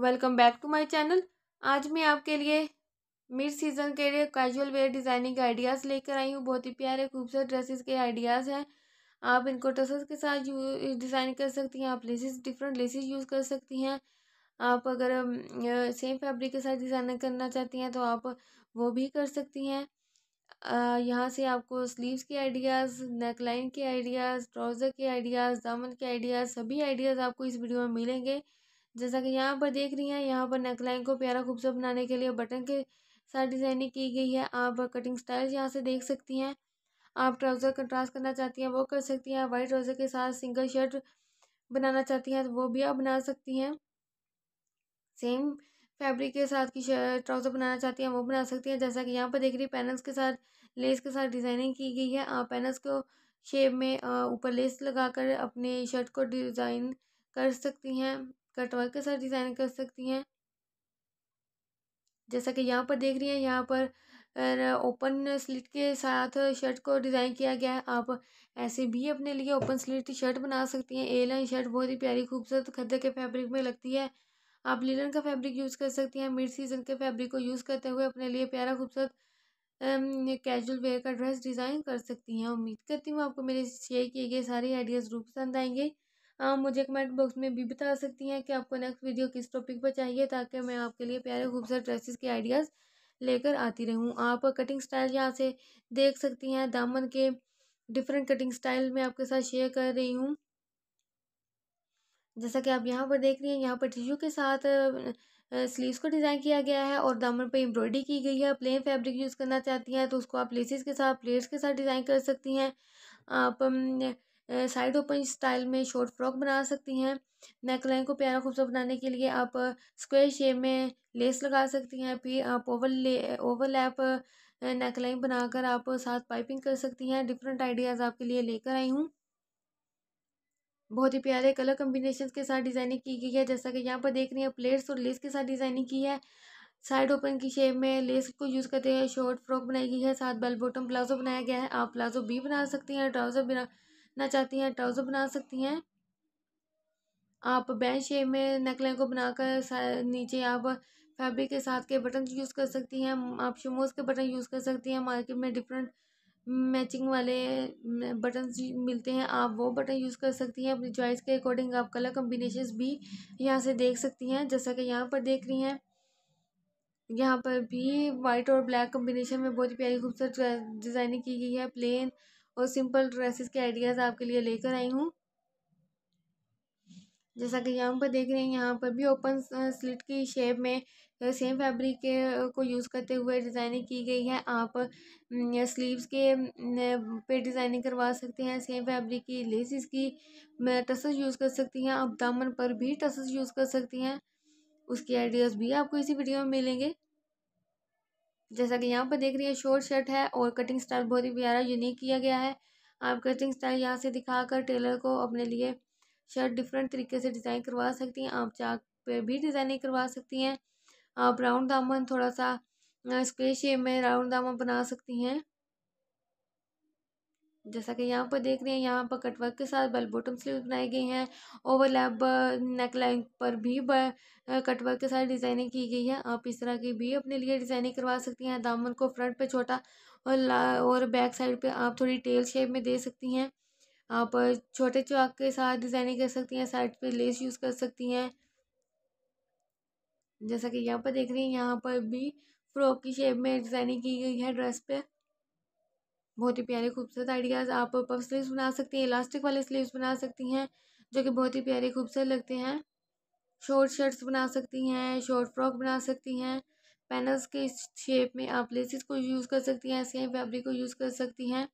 welcome back to my channel आज मैं आपके लिए मिड सीज़न के लिए कैजुअल वेयर डिज़ाइनिंग के आइडियाज़ लेकर आई हूँ बहुत ही प्यारे खूबसूरत ड्रेसेस के आइडियाज़ हैं आप इनको ड्रेसेस के साथ डिज़ाइन कर सकती हैं आप लेसिस डिफरेंट लेसिस यूज़ कर सकती हैं आप अगर सेम फैब्रिक के साथ डिज़ाइन करना चाहती हैं तो आप वो भी कर सकती हैं यहाँ से आपको स्लीव्स के आइडियाज़ नेक लाइन के आइडियाज़ ट्राउज़र के आइडियाज़ दामन के आइडियाज़ सभी आइडियाज़ आपको इस वीडियो में मिलेंगे जैसा कि यहाँ पर देख रही हैं यहाँ पर नेकलाइन को प्यारा खूबसूरत बनाने के लिए बटन के साथ डिजाइनिंग की गई है आप कटिंग स्टाइल यहाँ से देख सकती हैं आप ट्राउज़र कंट्रास्ट करना चाहती हैं वो कर सकती हैं वाइट ट्राउज़र के साथ सिंगल शर्ट बनाना चाहती हैं तो वो भी आप बना सकती हैं सेम फैब्रिक के साथ की ट्राउज़र बनाना चाहती हैं वो बना सकती हैं जैसा कि यहाँ पर देख रही पैनल्स के साथ लेस के साथ डिज़ाइनिंग की गई है आप पैनल्स को शेप में ऊपर लेस लगाकर अपने शर्ट को डिज़ाइन कर सकती हैं कटवर्क के साथ डिज़ाइन कर सकती हैं जैसा कि यहाँ पर देख रही हैं यहाँ पर ओपन स्लिट के साथ शर्ट को डिज़ाइन किया गया है आप ऐसे भी अपने लिए ओपन स्लिट की शर्ट बना सकती हैं ए लाइन शर्ट बहुत ही प्यारी खूबसूरत खद्दे के फैब्रिक में लगती है आप लीलन का फैब्रिक यूज़ कर सकती हैं मिड सीज़न के फैब्रिक को यूज़ करते हुए अपने लिए प्यारा खूबसूरत कैजुअल वेयर का ड्रेस डिज़ाइन कर सकती हैं उम्मीद करती हूँ आपको मेरे शेयर किए गए सारे आइडियाज़ ज़रूर पसंद आएंगे आप हाँ, मुझे कमेंट बॉक्स में भी बता सकती हैं कि आपको नेक्स्ट वीडियो किस टॉपिक पर चाहिए ताकि मैं आपके लिए प्यारे खूबसूरत ड्रेसेस के आइडियाज़ लेकर आती रहूँ आप कटिंग स्टाइल यहाँ से देख सकती हैं दामन के डिफरेंट कटिंग स्टाइल में आपके साथ शेयर कर रही हूँ जैसा कि आप यहाँ पर देख रही हैं यहाँ पर टिश्यू के साथ स्लीव्स को डिज़ाइन किया गया है और दामन पर एम्ब्रॉयडरी की गई है प्लेन फैब्रिक यूज़ करना चाहती हैं तो उसको आप लेसिस के साथ प्लेट्स के साथ डिज़ाइन कर सकती हैं आप साइड ओपन स्टाइल में शॉर्ट फ्रॉक बना सकती हैं नेक लाइन को प्यारा खूबसूरत बनाने के लिए आप स्क्वायर शेप में लेस लगा सकती हैं फिर आप ओवर ले ओवरलैप नेक लाइन बनाकर आप साथ पाइपिंग कर सकती हैं डिफरेंट आइडियाज़ आपके लिए लेकर आई हूँ बहुत ही प्यारे कलर कम्बिनेशन के साथ डिज़ाइनिंग की गई है जैसा कि यहाँ पर देख रही हैं प्लेट्स और लेस के साथ डिज़ाइनिंग की है साइड ओपन की शेप में लेस को यूज़ करते हुए शॉर्ट फ्रॉक बनाई गई है साथ बेल बॉटम प्लाजो बनाया गया है आप प्लाजो भी बना सकती हैं ट्राउज़र बना ना चाहती हैं ट्राउज़र बना सकती हैं आप बैंड शेप में नेकलाइन को बनाकर नीचे आप फैब्रिक के साथ के बटन यूज़ कर सकती हैं आप शमोज के बटन यूज़ कर सकती हैं मार्केट में डिफरेंट मैचिंग वाले बटन मिलते हैं आप वो बटन यूज़ कर सकती हैं अपनी चॉइस के अकॉर्डिंग आप कलर कम्बिनेशन भी यहाँ से देख सकती हैं जैसा कि यहाँ पर देख रही हैं यहाँ पर भी वाइट और ब्लैक कम्बिनेशन में बहुत प्यारी खूबसूरत डिज़ाइनिंग की गई है प्लेन और सिंपल ड्रेसेस के आइडियाज़ आपके लिए लेकर आई हूँ जैसा कि यहाँ पर देख रहे हैं यहाँ पर भी ओपन स्लिट की शेप में सेम फैब्रिक के को यूज़ करते हुए डिज़ाइनिंग की गई है आप स्लीव्स के पे डिज़ाइनिंग करवा सकते हैं सेम फैब्रिक की लेसिस की टसल्स यूज़ कर सकती हैं आप दामन पर भी टसल्स यूज़ कर सकती हैं उसके आइडियाज़ भी आपको इसी वीडियो में मिलेंगे जैसा कि यहाँ पर देख रही है शॉर्ट शर्ट है और कटिंग स्टाइल बहुत ही प्यारा यूनिक किया गया है आप कटिंग स्टाइल यहाँ से दिखाकर टेलर को अपने लिए शर्ट डिफरेंट तरीके से डिज़ाइन करवा सकती हैं आप चाक पे भी डिज़ाइनिंग करवा सकती हैं आप राउंड दामन थोड़ा सा स्क्वेयर शेप में राउंड दामन बना सकती हैं जैसा कि यहाँ पर देख रहे हैं यहाँ पर कटवर्क के साथ बेल बॉटम स्लीव बनाई गई हैं ओवरलैप नेक लाइन पर भी कटवर्क के साथ डिज़ाइनिंग की गई है आप इस तरह की भी अपने लिए डिज़ाइनिंग करवा सकती हैं दामन को फ्रंट पे छोटा और ला और बैक साइड पे आप थोड़ी टेल शेप में दे सकती हैं आप छोटे चौक के साथ डिज़ाइनिंग कर सकती हैं साइड पर लेस यूज़ कर सकती हैं जैसा कि यहाँ पर देख रही हैं यहाँ पर भी फ्रॉक की शेप में डिज़ाइनिंग की गई है ड्रेस पे बहुत ही प्यारे खूबसूरत आइडियाज़ आप पफ स्लीव्स बना सकती हैं इलास्टिक वाले स्लीव्स बना सकती हैं जो कि बहुत ही प्यारे खूबसूरत लगते हैं शॉर्ट शर्ट्स बना सकती हैं शॉर्ट फ्रॉक बना सकती हैं पैनल्स के शेप में आप लेसिस को यूज़ कर सकती हैं सेम फैब्रिक को यूज़ कर सकती हैं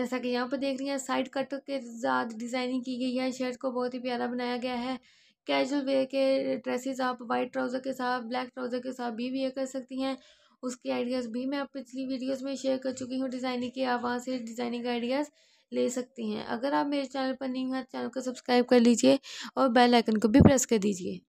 जैसा कि यहाँ पर देख रही हैं साइड कट के साथ डिज़ाइनिंग की गई है शर्ट को बहुत ही प्यारा बनाया गया है कैजुअल वेयर के ड्रेसेस आप वाइट ट्राउज़र के साथ ब्लैक ट्राउज़र के साथ भी वेयर कर सकती हैं उसके आइडियाज़ भी मैं पिछली वीडियोज़ में शेयर कर चुकी हूँ डिज़ाइनिंग के आप वहाँ से डिज़ाइनिंग आइडियाज़ ले सकती हैं अगर आप मेरे चैनल पर नहीं हैं चैनल को सब्सक्राइब कर लीजिए और बेल आइकन को भी प्रेस कर दीजिए